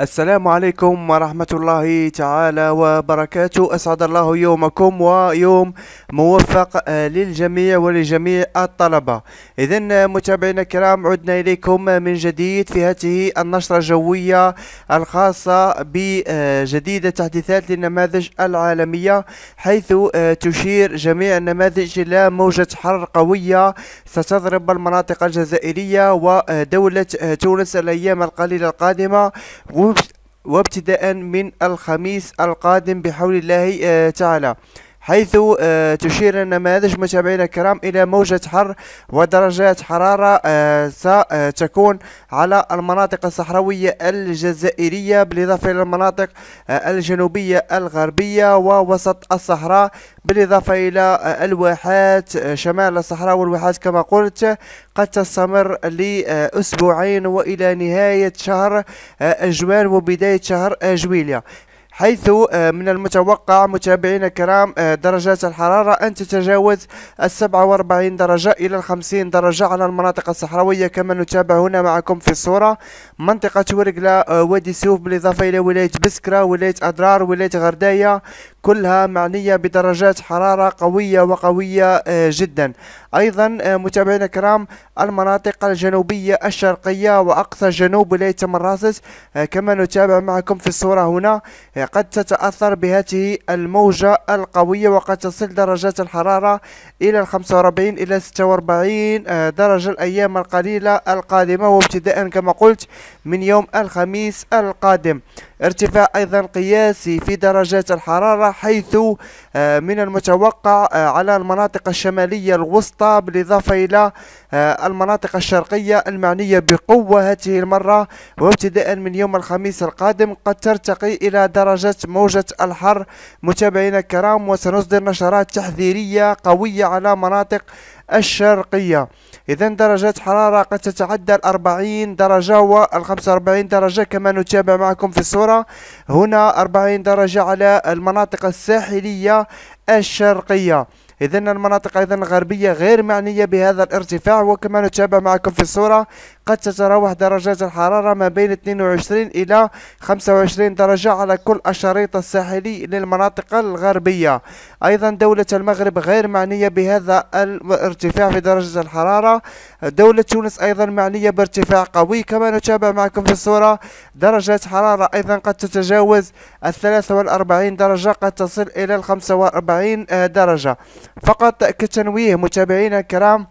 السلام عليكم ورحمة الله تعالى وبركاته أسعد الله يومكم ويوم موفق آه، للجميع ولجميع الطلبة إذا متابعينا الكرام عدنا إليكم من جديد في هذه النشرة الجوية الخاصة بجديد تحديثات للنماذج العالمية حيث آه، تشير جميع النماذج إلى موجة حر قوية ستضرب المناطق الجزائرية ودولة آه، تونس الأيام القليلة القادمة وابتداء من الخميس القادم بحول الله آه، تعالى حيث آه، تشير النماذج متابعينا الكرام إلى موجة حر ودرجات حرارة آه، ستكون آه، على المناطق الصحراوية الجزائرية بالإضافة إلى المناطق الجنوبية الغربية ووسط الصحراء بالإضافة إلى الواحات شمال الصحراء والواحات كما قلت قد تستمر لأسبوعين وإلى نهاية شهر اجوان وبداية شهر اجويليا حيث آه، من المتوقع متابعينا الكرام آه، درجات الحرارة أن تتجاوز السبعة واربعين درجة إلى الخمسين درجة على المناطق الصحراوية كما نتابع هنا معكم في الصورة منطقة ورقلة آه، وادي سوف بالإضافة إلى ولاية بسكرة ولاية أدرار ولاية غرداية كلها معنية بدرجات حرارة قوية وقوية جدا أيضا متابعينا الكرام المناطق الجنوبية الشرقية وأقصى جنوب ولاية مراست كما نتابع معكم في الصورة هنا قد تتأثر بهذه الموجة القوية وقد تصل درجات الحرارة إلى 45 إلى 46 آه، درجة الأيام القليلة القادمة وابتداء كما قلت من يوم الخميس القادم ارتفاع أيضا قياسي في درجات الحرارة حيث آه، من المتوقع آه، على المناطق الشمالية الوسطى بالإضافة إلى آه، المناطق الشرقية المعنية بقوة هذه المرة وابتداء من يوم الخميس القادم قد ترتقي إلى درجة موجة الحر متابعينا الكرام وسنصدر نشرات تحذيرية قوية على مناطق الشرقية إذا درجات حرارة قد تتعدى الأربعين درجة والخمسة وأربعين درجة كما نتابع معكم في الصورة هنا أربعين درجة على المناطق الساحلية الشرقية إذا المناطق أيضا الغربية غير معنية بهذا الارتفاع وكما نتابع معكم في الصورة قد تتراوح درجات الحرارة ما بين 22 إلى 25 درجة على كل الشريط الساحلي للمناطق الغربية أيضا دولة المغرب غير معنية بهذا الارتفاع في درجة الحرارة دولة تونس أيضا معنية بارتفاع قوي كما نتابع معكم في الصورة درجات حرارة أيضا قد تتجاوز ال 43 درجة قد تصل إلى ال 45 درجة فقط كتنويه متابعينا الكرام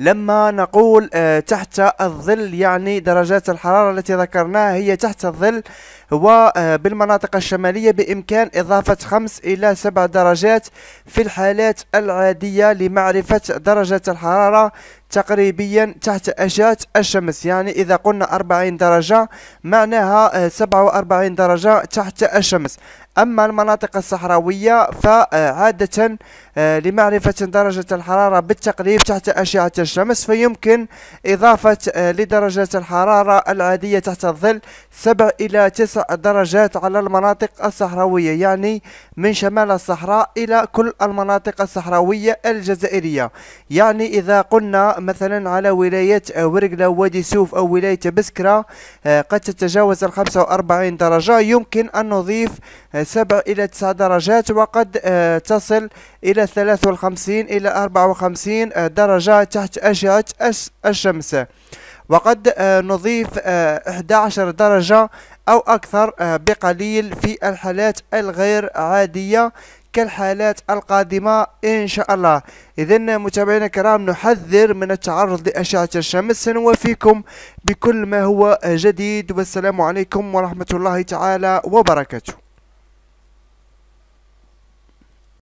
لما نقول آه، تحت الظل يعني درجات الحرارة التي ذكرناها هي تحت الظل وبالمناطق آه، الشمالية بإمكان إضافة 5 إلى 7 درجات في الحالات العادية لمعرفة درجة الحرارة تقريبيا تحت أشعة الشمس يعني إذا قلنا 40 درجة معناها 47 آه، درجة تحت الشمس أما المناطق الصحراوية فعادة آه، آه، لمعرفة درجة الحرارة بالتقريب تحت أشعة الشمس فيمكن إضافة لدرجة الحرارة العادية تحت الظل 7 إلى 9 درجات على المناطق الصحراوية يعني من شمال الصحراء إلى كل المناطق الصحراوية الجزائرية يعني إذا قلنا مثلا على ولاية آه، ورقلة وادي سوف أو ولاية بسكرة آه، قد تتجاوز الخمسة وأربعين درجة يمكن أن نضيف آه، سبع إلى تسع درجات وقد تصل إلى ثلاث وخمسين إلى وخمسين درجة تحت أشعة الشمس وقد نضيف 11 درجة أو أكثر بقليل في الحالات الغير عادية كالحالات القادمة إن شاء الله إذا متابعينا الكرام نحذر من التعرض لأشعة الشمس سنوافيكم بكل ما هو جديد والسلام عليكم ورحمة الله تعالى وبركاته